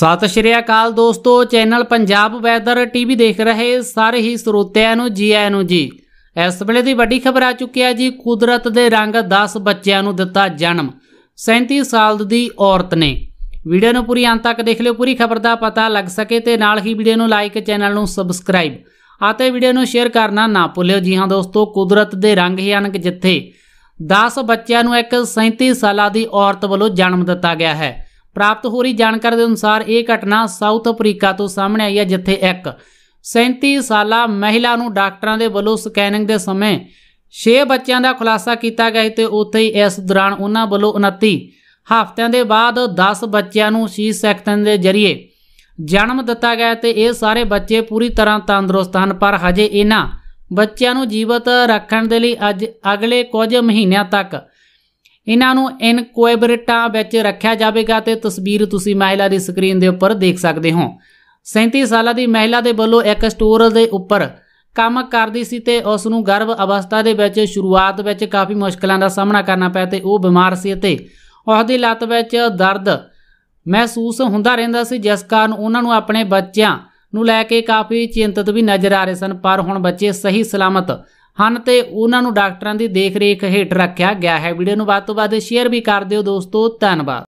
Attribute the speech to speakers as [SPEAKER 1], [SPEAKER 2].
[SPEAKER 1] ਸਤਿ ਸ਼੍ਰੀ ਅਕਾਲ ਦੋਸਤੋ channel Punjab weather TV ਦੇਖ ਰਹੇ ਸਾਰੇ ਹੀ ਸਰੋਤਿਆਂ ਨੂੰ ਜੀ ਆਇਆਂ ਨੂੰ ਜੀ ਇਸ ਵੇਲੇ ਦੀ ਵੱਡੀ ਖਬਰ ਆ ਚੁੱਕੀ ਹੈ ਜੀ ਕੁਦਰਤ ਦੇ ਰੰਗ 10 ਬੱਚਿਆਂ ਨੂੰ ਦਿੱਤਾ ਜਨਮ 37 ਸਾਲ ਦੀ ਔਰਤ ਨੇ ਵੀਡੀਓ ਨੂੰ ਪੂਰੀ ਅੰਤ ਤੱਕ ਦੇਖ ਲਿਓ ਪੂਰੀ ਖਬਰ ਦਾ ਪਤਾ ਲੱਗ ਸਕੇ ਤੇ ਨਾਲ ਹੀ ਵੀਡੀਓ ਨੂੰ ਲਾਈਕ ਚੈਨਲ ਨੂੰ ਸਬਸਕ੍ਰਾਈਬ ਅਤੇ ਵੀਡੀਓ ਨੂੰ ਸ਼ੇਅਰ ਕਰਨਾ ਨਾ ਭੁੱਲਿਓ ਜੀ ਹਾਂ ਦੋਸਤੋ ਕੁਦਰਤ ਦੇ ਰੰਗ ਹੀ ਅਨਕ ਜਿੱਥੇ 10 ਬੱਚਿਆਂ ਨੂੰ ਇੱਕ 37 ਸਾਲਾਂ ਦੀ ਔਰਤ ਵੱਲੋਂ ਜਨਮ ਦਿੱਤਾ ਗਿਆ ਹੈ ਪ੍ਰਾਪਤ ਹੋ ਰਹੀ ਜਾਣਕਾਰੀ ਦੇ ਅਨੁਸਾਰ ਇਹ ਘਟਨਾ ਸਾਊਥ ਅਫਰੀਕਾ ਤੋਂ ਸਾਹਮਣੇ ਆਈ ਹੈ ਜਿੱਥੇ ਇੱਕ 37 ਸਾਲਾ ਮਹਿਲਾ ਨੂੰ ਡਾਕਟਰਾਂ ਦੇ ਵੱਲੋਂ ਸਕੈਨਿੰਗ ਦੇ ਸਮੇਂ 6 ਬੱਚਿਆਂ ਦਾ ਖੁਲਾਸਾ ਕੀਤਾ ਗਿਆ ਤੇ ਉੱਥੇ ਹੀ ਇਸ ਦੌਰਾਨ ਉਹਨਾਂ ਵੱਲੋਂ 29 ਹਫ਼ਤਿਆਂ ਦੇ ਬਾਅਦ 10 ਬੱਚਿਆਂ ਨੂੰ ਸੀ ਸੈਕਸ਼ਨ ਦੇ ਜ਼ਰੀਏ ਜਨਮ ਦਿੱਤਾ ਗਿਆ ਤੇ ਇਹ ਸਾਰੇ ਬੱਚੇ ਪੂਰੀ ਤਰ੍ਹਾਂ ਤੰਦਰੁਸਤ ਹਨ ਪਰ ਹਜੇ ਇਹਨਾਂ ਬੱਚਿਆਂ ਨੂੰ ਜੀਵਤ ਰੱਖਣ ਦੇ ਲਈ ਅੱਜ ਅਗਲੇ ਕੁਝ ਮਹੀਨਿਆਂ ਤੱਕ ਇਹਨਾਂ ਨੂੰ ਇਨਕੁਇਬਰਟਾ ਵਿੱਚ ਰੱਖਿਆ ਜਾਵੇਗਾ ਤੇ ਤਸਵੀਰ ਤੁਸੀਂ ਮਹਿਲਾ ਦੀ ਸਕਰੀਨ ਦੇ ਉੱਪਰ ਦੇਖ ਸਕਦੇ ਹੋ 37 ਸਾਲਾਂ ਦੀ ਮਹਿਲਾ ਦੇ ਵੱਲੋਂ ਇੱਕ ਸਟੋਰ ਦੇ ਉੱਪਰ ਕੰਮ ਕਰਦੀ ਸੀ ਤੇ ਉਸ ਨੂੰ ਗਰਭ ਅਵਸਥਾ ਦੇ ਵਿੱਚ ਸ਼ੁਰੂਆਤ ਵਿੱਚ ਕਾਫੀ ਮੁਸ਼ਕਲਾਂ ਦਾ ਸਾਹਮਣਾ ਕਰਨਾ ਪਿਆ ਤੇ ਉਹ ਬਿਮਾਰ ਸੀ ਅਤੇ ਉਸ ਦੀ ਲੱਤ ਵਿੱਚ ਦਰਦ ਮਹਿਸੂਸ ਹੁੰਦਾ ਰਹਿੰਦਾ ਸੀ ਜਿਸ ਕਾਰਨ ਉਹਨਾਂ ਨੂੰ ਆਪਣੇ ਬੱਚਿਆਂ ਨੂੰ ਲੈ ਕੇ ਕਾਫੀ ਚਿੰਤਤ ਵੀ ਨਜ਼ਰ ਆ ਰਹੇ ਸਨ ਪਰ ਹੁਣ ਬੱਚੇ ਸਹੀ ਸਲਾਮਤ ਹਨ ਤੇ ਉਹਨਾਂ ਨੂੰ ਡਾਕਟਰਾਂ ਦੀ ਦੇਖਰੇਖ ਹੇਠ ਰੱਖਿਆ ਗਿਆ ਹੈ ਵੀਡੀਓ ਨੂੰ ਵੱਧ ਤੋਂ ਵੱਧ ਸ਼ੇਅਰ ਵੀ ਕਰ ਦਿਓ ਦੋਸਤੋ ਧੰਨਵਾਦ